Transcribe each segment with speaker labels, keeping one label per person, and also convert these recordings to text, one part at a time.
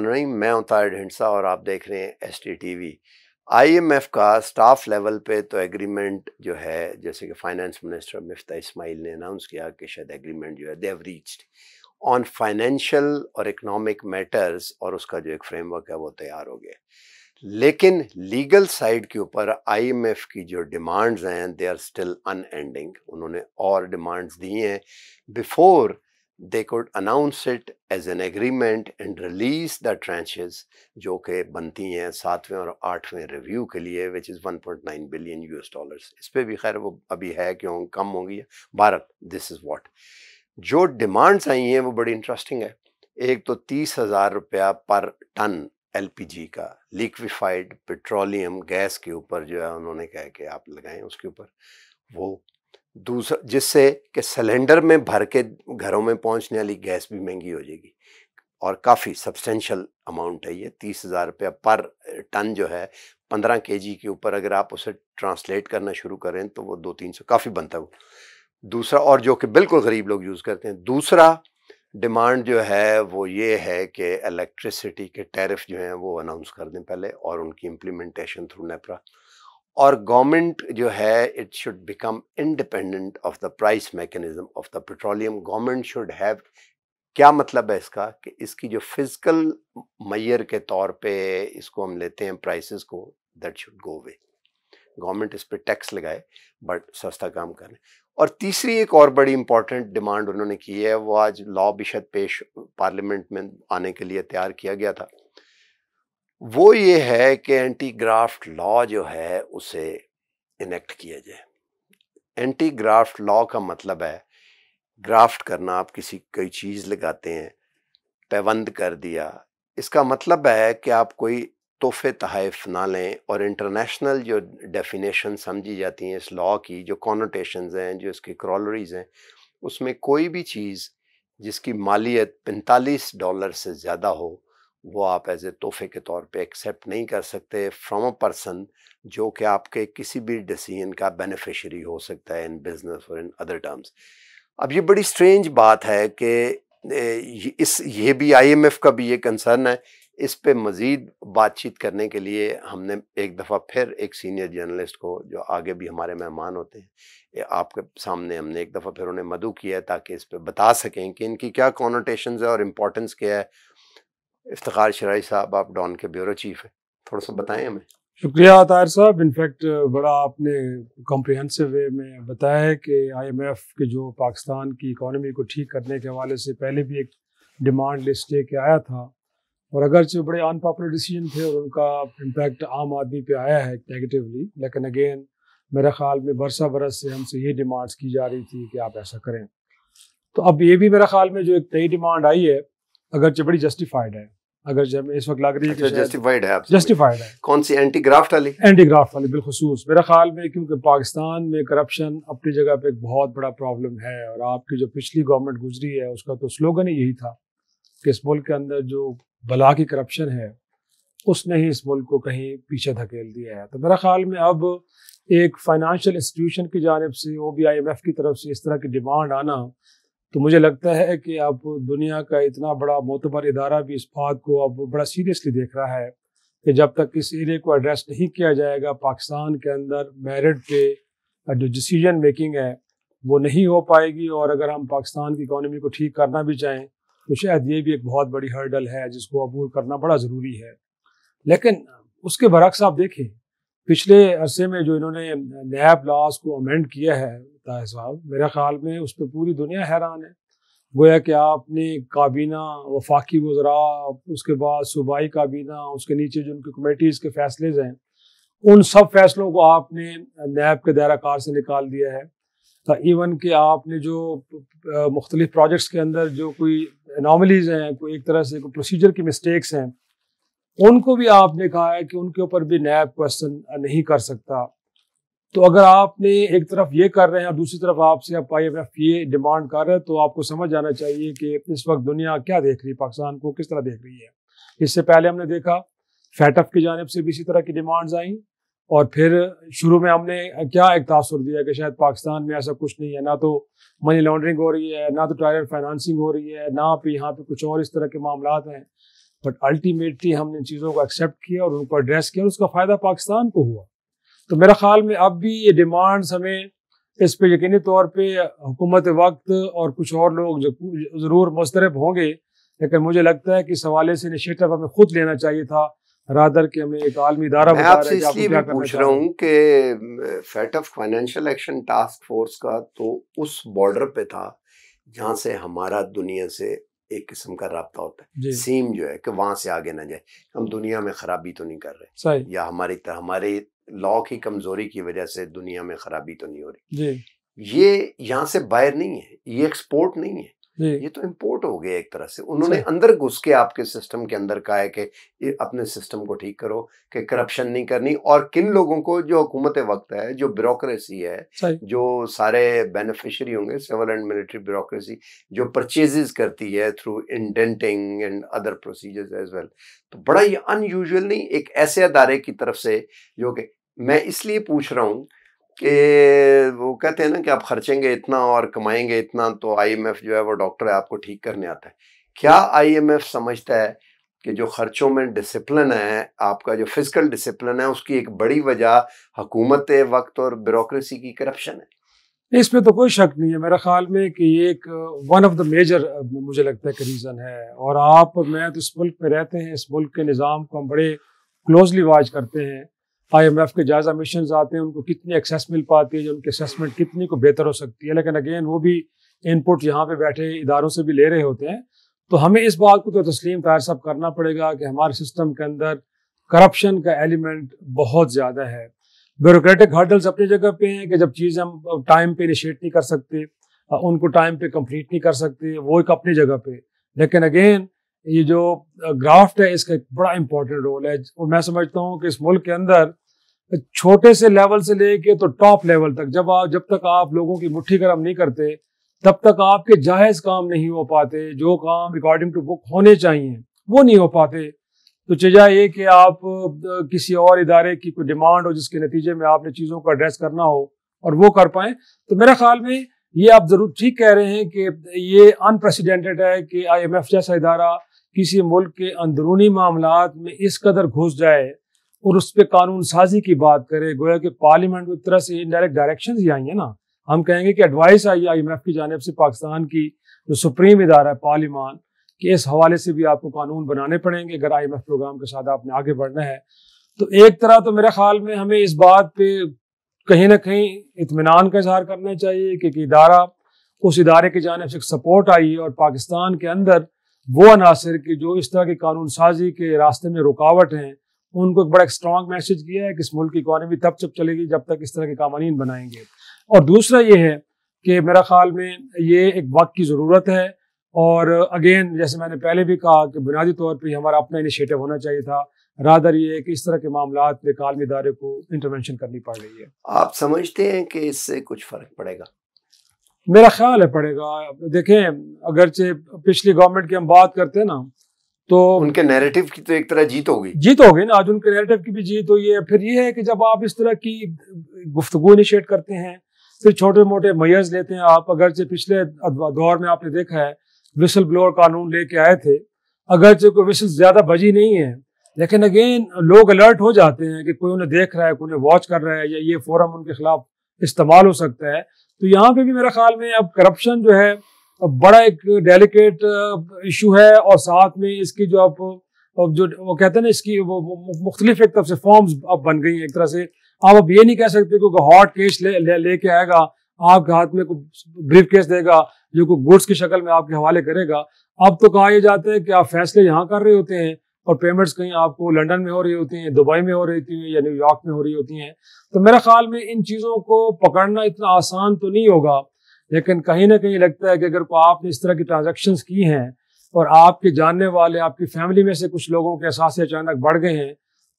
Speaker 1: रहीम मैं हूं ढिंडसा और आप देख रहे हैं S T T V I M F का स्टाफ लेवल पे तो एग्रीमेंट जो है जैसे कि फाइनेंस मिनिस्टर मिफ्ता इस्माइल ने अनाउंस किया कि शायद एग्रीमेंट जो है they have reached on financial और इकोनॉमिक मैटर्स और उसका जो एक फ्रेमवर्क है वो तैयार हो गया लेकिन लीगल साइड के ऊपर आईएमएफ की जो डिमांड्स हैं दे आर स्टिल अनएंडिंग उन्होंने और डिमांड्स दी हैं before they could announce it as an agreement and release the tranches जो कि बनती हैं सातवें और आठवें रिव्यू के लिए which is 1.9 billion US dollars इस पर भी खैर वो अभी है क्यों कम होगी भारत दिस इज़ वॉट जो डिमांड्स आई हैं वो बड़ी इंटरेस्टिंग है एक तो तीस हज़ार रुपया पर टन एलपीजी का लिक्विफाइड पेट्रोलियम गैस के ऊपर जो है उन्होंने कहा कि आप लगाएं उसके ऊपर वो दूसरा जिससे कि सिलेंडर में भर के घरों में पहुंचने वाली गैस भी महंगी हो जाएगी और काफ़ी सब्सटेंशल अमाउंट है ये तीस हज़ार रुपया पर टन जो है पंद्रह के जी के ऊपर अगर आप उसे ट्रांसलेट करना शुरू करें तो वो दो तीन सौ काफ़ी बनता है वो दूसरा और जो कि बिल्कुल गरीब लोग यूज़ करते हैं दूसरा डिमांड जो है वो ये है कि इलेक्ट्रिसिटी के टैरिफ जो हैं वो अनाउंस कर दें पहले और उनकी इम्प्लीमेंटेशन थ्रू नेपरा और गवर्नमेंट जो है it should become independent of the price mechanism of the petroleum government should have क्या मतलब है इसका कि इसकी जो फिजिकल मैयर के तौर पे इसको हम लेते हैं प्राइसेस को that should go away government इस पर टैक्स लगाए बट सस्ता काम करें और तीसरी एक और बड़ी इंपॉर्टेंट डिमांड उन्होंने की है वो आज लॉ बिशद पेश पार्लियामेंट में आने के लिए तैयार किया गया था वो ये है कि एंटी ग्राफ्ट लॉ जो है उसे इनेक्ट किया जाए एंटी ग्राफ्ट लॉ का मतलब है ग्राफ्ट करना आप किसी कोई चीज़ लगाते हैं पैबंद कर दिया इसका मतलब है कि आप कोई तोहफे तहफ़ ना लें और इंटरनेशनल जो डेफिनेशन समझी जाती हैं इस लॉ की जो कॉनोटेशन हैं जो इसकी क्रॉलरीज हैं उसमें कोई भी चीज़ जिसकी मालियत 45 डॉलर से ज़्यादा हो वो आप एज ए तोहफे के तौर पे एक्सेप्ट नहीं कर सकते फ्रॉम अ पर्सन जो कि आपके किसी भी डिसीजन का बेनिफिशरी हो सकता है इन बिजनेस और इन अदर टर्म्स अब ये बड़ी स्ट्रेंज बात है कि इस ये भी आईएमएफ का भी ये कंसर्न है इस पे मज़ीद बातचीत करने के लिए हमने एक दफ़ा फिर एक सीनियर जर्नलिस्ट को जो आगे भी हमारे मेहमान होते हैं आपके सामने हमने एक दफ़ा फिर उन्हें मद़ु किया है ताकि इस पर बता सकें कि इनकी क्या कॉनोटेशन है और इम्पोर्टेंस क्या है इफ्तार शराई साहब आप डॉन के ब्यूरो चीफ हैं थोड़ा सा बताएं हमें
Speaker 2: शुक्रिया तार साहब इनफैक्ट बड़ा आपने कॉम्प्रहेंसिव वे में बताया है कि आईएमएफ के जो पाकिस्तान की इकानमी को ठीक करने के हवाले से पहले भी एक डिमांड लिस्ट लेके आया था और अगरचे बड़े अनपॉपुलर डिसीजन थे और उनका इम्पैक्ट आम आदमी पे आया है नेगेटिवली लेकिन अगेन मेरे ख्याल में बरसा बरस से हमसे ये डिमांड्स की जा रही थी कि आप ऐसा करें तो अब ये भी मेरे ख्याल में जो एक नई डिमांड आई है अगरचे बड़ी जस्टिफाइड है अगर जब इस वक्त लग रही है जस्टिफाइड
Speaker 1: अच्छा, है जस्टिफाइड है कौन सी एंटी वाली एंटीग्राफ्ट
Speaker 2: वाली बिलखसूस मेरा ख्याल में क्योंकि पाकिस्तान में करप्शन अपनी जगह पे एक बहुत बड़ा प्रॉब्लम है और आपकी जो पिछली गवर्नमेंट गुजरी है उसका तो स्लोगन ही यही था कि इस मुल्क के अंदर जो बला की करप्शन है उसने ही इस मुल्क को कहीं पीछे धकेल दिया है तो मेरा ख्याल में अब एक फाइनेंशियल इंस्टीट्यूशन की जानब से वो भी एफ़ की तरफ से इस तरह की डिमांड आना तो मुझे लगता है कि अब दुनिया का इतना बड़ा मोतबर इदारा भी इस बात को अब बड़ा सीरियसली देख रहा है कि जब तक इस एरिए को एड्रेस नहीं किया जाएगा पाकिस्तान के अंदर मेरिट पे जो डिसीजन मेकिंग है वो नहीं हो पाएगी और अगर हम पाकिस्तान की इकोनॉमी को ठीक करना भी चाहें तो शायद ये भी एक बहुत बड़ी हर्डल है जिसको अबूर करना बड़ा ज़रूरी है लेकिन उसके बरक्स आप देखें पिछले अरसे में जो इन्होंने नैब लॉस को अमेंड किया है ताहिर साहब मेरे ख्याल में उस पर पूरी दुनिया हैरान है गोया कि आपने काबीना वफाकी वजरा उसके बाद सूबाई काबीना उसके नीचे जो उनकी कमेटीज़ के फैसले हैं उन सब फैसलों को आपने नैब के दायरा कार से निकाल दिया है इवन तो कि आपने जो मुख्तलिफ प्रोजेक्ट्स के अंदर जो कोई एनॉमलीज हैं कोई एक तरह से कोई प्रोसीजर की मिस्टेक्स हैं उनको भी आपने कहा है कि उनके ऊपर भी नया क्वेश्चन नहीं कर सकता तो अगर आपने एक तरफ ये कर रहे हैं और दूसरी तरफ आपसे आप आई एफ ये डिमांड कर रहे हैं तो आपको समझ आना चाहिए कि इस वक्त दुनिया क्या देख रही है पाकिस्तान को किस तरह देख रही है इससे पहले हमने देखा फैटअप की जानब से भी इसी तरह की डिमांड्स आई और फिर शुरू में हमने क्या एक तासर दिया कि शायद पाकिस्तान में ऐसा कुछ नहीं है ना तो मनी लॉन्ड्रिंग हो रही है ना तो टायर फाइनेंसिंग हो रही है ना पे यहाँ पे कुछ और इस तरह के मामला हैं बट अल्टीमेटली हमने इन चीज़ों को एक्सेप्ट किया और उनको एड्रेस किया और उसका फ़ायदा पाकिस्तान को हुआ तो मेरा ख्याल में अब भी ये डिमांड्स हमें इस पर यकीनी तौर पर हुकूमत वक्त और कुछ और लोग ज़रूर मुस्तरब होंगे लेकिन मुझे लगता है कि इस हवाले से इनिशियटिव हमें खुद लेना चाहिए था रादर के हमें एक आलमी इदारा मैं आपसे इसलिए भी पूछ रहा
Speaker 1: हूँ कि fate of financial action task force का तो उस बॉर्डर पे था जहाँ से हमारा दुनिया से एक किस्म का रबता होता है सीम जो है कि वहां से आगे ना जाए हम दुनिया में खराबी तो नहीं कर रहे या हमारी हमारे लॉ की कमजोरी की वजह से दुनिया में खराबी तो नहीं हो रही ये यहाँ से बाहर नहीं है ये एक्सपोर्ट नहीं है ये तो इम्पोर्ट हो गया एक तरह से उन्होंने अंदर घुस के आपके सिस्टम के अंदर कहा है कि अपने सिस्टम को ठीक करो कि करप्शन नहीं करनी और किन लोगों को जो हुकूमत वक्त है जो ब्यूरोसी है जो सारे बेनिफिशरी होंगे सिविल एंड मिलिट्री ब्यूरोसी जो परचेजेस करती है through indenting and other procedures as well तो बड़ा ही अनयूजल नहीं एक ऐसे अदारे की तरफ से जो कि मैं इसलिए पूछ रहा हूँ कि वो कहते हैं ना कि आप खर्चेंगे इतना और कमाएंगे इतना तो आईएमएफ जो है वो डॉक्टर है आपको ठीक करने आता है क्या आईएमएफ समझता है कि जो खर्चों में डिसिप्लिन है आपका जो फिजिकल डिसिप्लिन है उसकी एक बड़ी वजह हकूमत वक्त और ब्यूरोसी की करप्शन
Speaker 2: है इसमें तो कोई शक नहीं है मेरा ख्याल में कि ये एक वन ऑफ द मेजर मुझे लगता है कि रीज़न है और आप मैं तो इस मुल्क में रहते हैं इस मुल्क के निज़ाम को हम बड़े क्लोजली वॉच करते हैं आईएमएफ के जायज़ा मिशन आते हैं उनको कितनी एक्सेस मिल पाती है जो उनकी असेसमेंट कितनी को बेहतर हो सकती है लेकिन अगेन वो भी इनपुट यहाँ पे बैठे इदारों से भी ले रहे होते हैं तो हमें इस बात को तो तस्लीम तार साहब करना पड़ेगा कि हमारे सिस्टम के अंदर करप्शन का एलिमेंट बहुत ज़्यादा है ब्यूरोक्रेटिक हर्डल्स अपनी जगह पे हैं कि जब चीज़ हम टाइम पे इनिशिएट नहीं कर सकते उनको टाइम पे कंप्लीट नहीं कर सकते वो एक अपनी जगह पे लेकिन अगेन ये जो ग्राफ्ट है इसका एक बड़ा इंपॉर्टेंट रोल है और मैं समझता हूँ कि इस मुल्क के अंदर छोटे से लेवल से लेके तो टॉप लेवल तक जब आप जब तक आप लोगों की मुट्ठी गर्म नहीं करते तब तक आपके जायज काम नहीं हो पाते जो काम अकॉर्डिंग टू बुक होने चाहिए वो नहीं हो पाते तो चजा ये कि आप किसी और इदारे की कोई डिमांड हो जिसके नतीजे में आपने चीज़ों को एड्रेस करना हो और वो कर पाए तो मेरे ख्याल में ये आप ज़रूर ठीक कह रहे हैं कि ये अनप्रेसिडेंटेड है कि आई एम एफ जैसा इदारा किसी मुल्क के अंदरूनी मामला में इस कदर घुस जाए और उस पर कानून साजी की बात करें गोया कि पार्लियामेंट में एक तरह से इनडायरेक्ट डायरेक्शन ही आई है ना हम कहेंगे कि एडवाइस आई है आई एम एफ की जानब से पाकिस्तान की जो सुप्रीम इदारा है पार्लियमान कि इस हवाले से भी आपको कानून बनाने पड़ेंगे अगर आई एम एफ प्रोग्राम के साथ आपने आगे बढ़ना है तो एक तरह तो मेरे ख्याल में हमें इस बात पर कहीं ना कहीं इतमान का इजहार करना चाहिए कि इदारा उस इदारे की जानब से एक सपोर्ट आई है और पाकिस्तान के अंदर वो अनासर की जो इस तरह की कानून साजी के रास्ते में रुकावट हैं उनको एक बड़ा स्ट्रॉन्ग मैसेज किया है कि इस मुल्क की इकोनॉमी तब तक चलेगी जब तक इस तरह के कानून बनाएंगे और दूसरा ये है कि मेरा ख्याल में ये एक वक्त की ज़रूरत है और अगेन जैसे मैंने पहले भी कहा कि बुनियादी तौर पर हमारा अपना इनिशिएटिव होना चाहिए था रादर ये कि इस तरह के मामला में कालमी इदारे को इंटरवेंशन करनी पड़ रही है
Speaker 1: आप समझते हैं कि इससे कुछ फ़र्क पड़ेगा
Speaker 2: मेरा ख्याल है पड़ेगा देखें अगरचे पिछली गवर्नमेंट की हम बात करते हैं ना तो उनके नैरेटिव की तो एक तरह जीत हो गई जीत हो गई ना आज उनके नैरेटिव की भी जीत हो है फिर ये है कि जब आप इस तरह की गुफ्तु इनिशिएट करते हैं फिर छोटे मोटे मयर्स लेते हैं आप अगरचे पिछले दौर में आपने देखा है विसल ब्लोअर कानून लेके आए थे अगरचे कोई विसल ज़्यादा बजी नहीं है लेकिन अगेन लोग अलर्ट हो जाते हैं कि कोई उन्हें देख रहा है कोई उन्हें वॉच कर रहा है या ये फोरम उनके खिलाफ इस्तेमाल हो सकता है तो यहाँ पे भी मेरा ख्याल में अब करप्शन जो है बड़ा एक डेलिकेट इशू है और साथ में इसकी जो आप जो वो कहते हैं ना इसकी वो मुख्तलिफ एक तरफ से फॉर्म्स अब बन गई हैं एक तरह से आप अब ये नहीं कह सकते कि हॉट केस ले लेके ले, ले आएगा आपके हाथ में कोई ब्रीफ केस देगा जो कोई गुड्स की शक्ल में आपके हवाले करेगा अब तो कहा यह जाता है कि आप फैसले यहाँ कर रहे होते हैं और पेमेंट्स कहीं आपको लंदन में हो रही होती हैं दुबई में हो रही होती हैं या न्यूयॉर्क में हो रही होती हैं तो मेरे ख्याल में इन चीज़ों को पकड़ना इतना आसान तो नहीं होगा लेकिन कहीं ना कहीं लगता है कि अगर को आपने इस तरह की ट्रांजेक्शन की हैं और आपके जानने वाले आपकी फैमिली में से कुछ लोगों के एहसास अचानक बढ़ गए हैं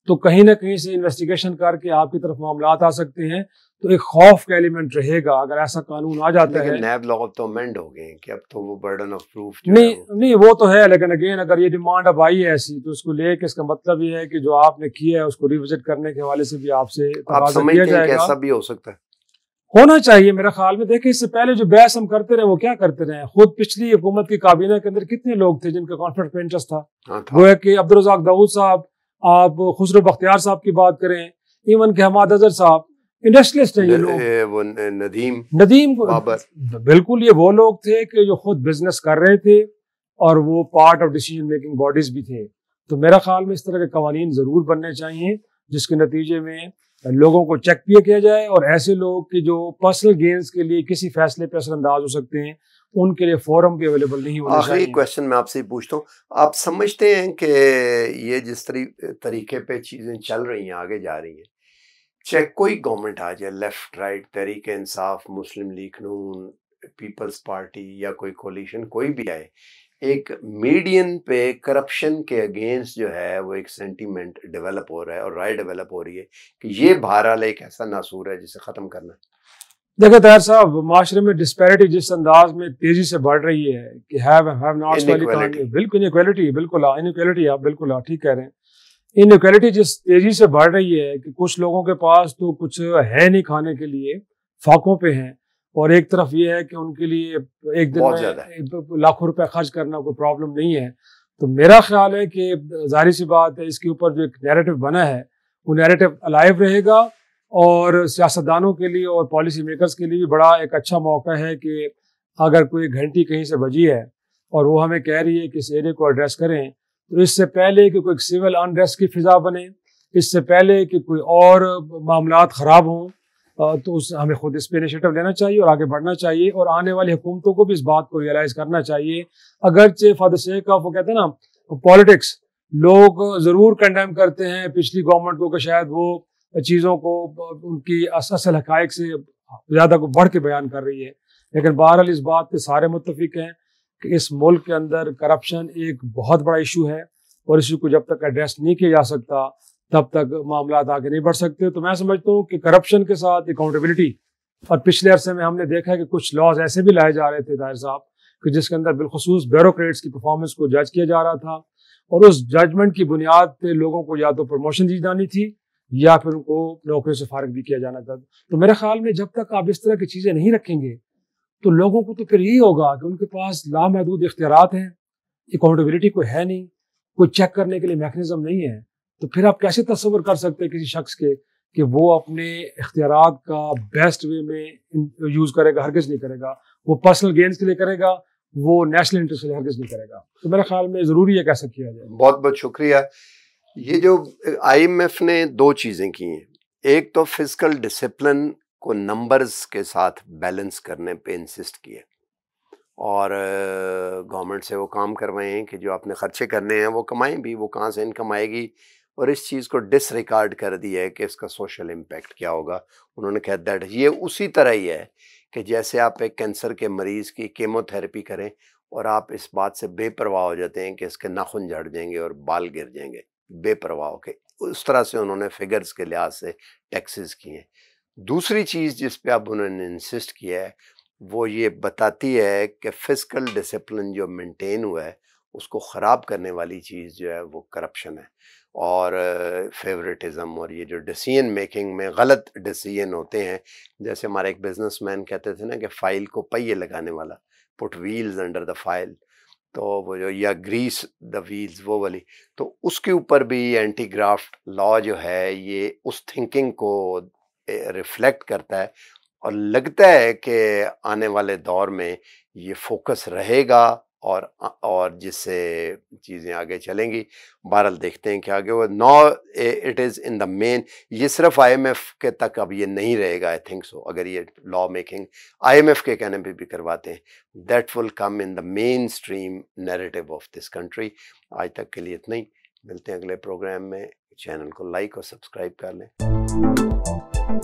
Speaker 2: तो कहीं ना कहीं से इन्वेस्टिगेशन करके आपकी तरफ मामला आ सकते हैं तो एक खौफ का एलिमेंट रहेगा अगर ऐसा कानून आ जाता है नैब
Speaker 1: लॉ तो अमेंड हो गए कि अब तो वो बर्डन ऑफ प्रूफ
Speaker 2: नहीं वो। नहीं वो तो है लेकिन अगेन अगर ये डिमांड अब आई है ऐसी तो उसको लेके इसका मतलब ये है कि जो आपने किया है उसको रिविजिट करने के हवाले से भी आपसे आप समझते हैं भी हो सकता है होना चाहिए मेरा ख्याल में देखिए इससे पहले जो बहस हम करते रहे वो क्या करते रहे खुद पिछली हुकूमत की काबीना के अंदर कितने लोग थे जिनका कॉन्फ्लिक्ट में इंटरेस्ट था वो है कि अब्दुलरजाक दाऊद साहब आप खुसरो बख्तियार साहब की बात करें इवन के हमाद अजहर साहब इंडस्ट्रियलिस्ट है ये लोग नदीम नदीम को बिल्कुल ये वो लोग थे कि जो खुद बिजनेस कर रहे थे और वो part of decision making bodies भी थे तो मेरा ख्याल में इस तरह के कवानीन ज़रूर बनने चाहिए जिसके नतीजे में लोगों को चेक पिए किया जाए और ऐसे लोग कि जो पर्सनल गेंस के लिए किसी फैसले पर असरअंदाज हो सकते हैं उनके लिए फोरम भी अवेलेबल नहीं होना आखिरी
Speaker 1: क्वेश्चन मैं आपसे पूछता हूँ आप समझते हैं कि ये जिस तरीके पे चीज़ें चल रही हैं आगे जा रही हैं चाहे कोई गवर्नमेंट आ जाए लेफ्ट राइट तरीक इंसाफ मुस्लिम लीग नून पीपल्स पार्टी या कोई कोलिशन कोई भी आए एक मीडियन पे करप्शन के अगेंस्ट जो है वो एक सेंटीमेंट डेवलप हो रहा है और राय डेवलप हो रही है कि ये बहरहाल एक ऐसा नासूर है जिसे ख़त्म करना
Speaker 2: है देखो तैयार साहब माशरे में डिस्पैरिटी जिस अंदाज में तेजी से बढ़ रही है कि हैव हैव वाली बिल्कुल इनक्वालिटी बिल्कुल इनक्वालिटी हाँ, आप बिल्कुल हाँ, ठीक कह रहे हैं इनक्वालिटी जिस तेजी से बढ़ रही है कि कुछ लोगों के पास तो कुछ है नहीं खाने के लिए फाकों पे हैं और एक तरफ ये है कि उनके लिए एक दिन लाखों रुपए खर्च करना कोई प्रॉब्लम नहीं है तो मेरा ख्याल है कि जाहिर सी बात है इसके ऊपर जो एक नैरेटिव बना है वो नैरेटिव अलाइव रहेगा और सियासतदानों के लिए और पॉलिसी मेकर्स के लिए भी बड़ा एक अच्छा मौका है कि अगर कोई घंटी कहीं से बजी है और वो हमें कह रही है कि इस एरिए को एड्रेस करें तो इससे पहले कि कोई सिविल अनरेस्ट की फिजा बने इससे पहले कि कोई और मामला ख़राब हों तो उस हमें खुद इस पर इनिशियटिव लेना चाहिए और आगे बढ़ना चाहिए और आने वाली हुकूमतों को भी इस बात को रियलाइज करना चाहिए अगरचे फॉर द सेक वो कहते हैं ना पॉलिटिक्स लोग ज़रूर कंडेम करते हैं पिछली गवर्नमेंट को कि शायद वो चीज़ों को उनकी असल हक़ से ज़्यादा को बढ़ के बयान कर रही है लेकिन बहरहाल इस बात पर सारे मुतफिक हैं कि इस मुल्क के अंदर करप्शन एक बहुत बड़ा इशू है और इशू को जब तक एड्रेस नहीं किया जा सकता तब तक मामला आगे नहीं बढ़ सकते तो मैं समझता हूँ कि करप्शन के साथ अकाउंटेबिलिटी और पिछले अरसे में हमने देखा है कि कुछ लॉज ऐसे भी लाए जा रहे थे दायर साहब कि जिसके अंदर बिलखसूस ब्यूरोट्स की परफॉर्मेंस को जज किया जा रहा था और उस जजमेंट की बुनियाद पर लोगों को या तो प्रमोशन दी जानी थी या फिर उनको नौकरी से फारग भी किया जाना था तो मेरे ख्याल में जब तक आप इस तरह की चीज़ें नहीं रखेंगे तो लोगों को तो फिर यही होगा कि उनके पास लामहदूद इख्तियार हैं अकाउंटेबिलिटी कोई है नहीं कोई चेक करने के लिए मैकनिज़म नहीं है तो फिर आप कैसे तस्वर कर सकते हैं किसी शख्स के कि वो अपने इख्तियार का बेस्ट वे में यूज़ करेगा हरगज़ नहीं करेगा वो पर्सनल गेंस के लिए करेगा वो नेशनल इंटरेस्ट के लिए हरगज़ नहीं करेगा तो मेरे ख्याल में ज़रूरी है कैसा किया जाए
Speaker 1: बहुत बहुत शुक्रिया ये जो आईएमएफ ने दो चीज़ें की हैं एक तो फिजिकल डिसिप्लिन को नंबर्स के साथ बैलेंस करने पे इंसिस्ट किया और गवर्नमेंट uh, से वो काम करवाएं कि जो आपने ख़र्चे करने हैं वो कमाएं भी वो कहाँ से इनकम आएगी और इस चीज़ को डिसरिकार्ड कर दिया है कि इसका सोशल इम्पेक्ट क्या होगा उन्होंने कहा दैट ये उसी तरह ही है कि जैसे आप एक कैंसर के मरीज़ की कीमोथेरेपी करें और आप इस बात से बेपरवाह हो जाते हैं कि इसके नाखून झड़ जाएंगे और बाल गिर जाएंगे बेपरवाह के उस तरह से उन्होंने फिगर्स के लिहाज से टैक्सेस किए दूसरी चीज़ जिस पे अब उन्होंने इंसिस्ट किया है वो ये बताती है कि फिजिकल डिसिप्लिन जो मेंटेन हुआ है उसको ख़राब करने वाली चीज़ जो है वो करप्शन है और फेवरेटिज़म और ये जो डिसीजन मेकिंग में गलत डिसीजन होते हैं जैसे हमारे एक बिजनेसमैन कहते थे ना कि फ़ाइल को पहिए लगाने वाला put wheels under the file तो वो जो या ग्रीस द व्हील्स वो वाली तो उसके ऊपर भी एंटी ग्राफ्ट लॉ जो है ये उस थिंकिंग को रिफ्लेक्ट करता है और लगता है कि आने वाले दौर में ये फोकस रहेगा और और जिससे चीज़ें आगे चलेंगी बहरल देखते हैं कि आगे वो no it is in the main ये सिर्फ आईएमएफ के तक अब ये नहीं रहेगा आई थिंक सो अगर ये लॉ मेकिंग आईएमएफ के कहने पे भी करवाते हैं that will come in the mainstream narrative of this country आज तक के लिए इतना ही मिलते हैं अगले प्रोग्राम में चैनल को लाइक और सब्सक्राइब कर
Speaker 2: लें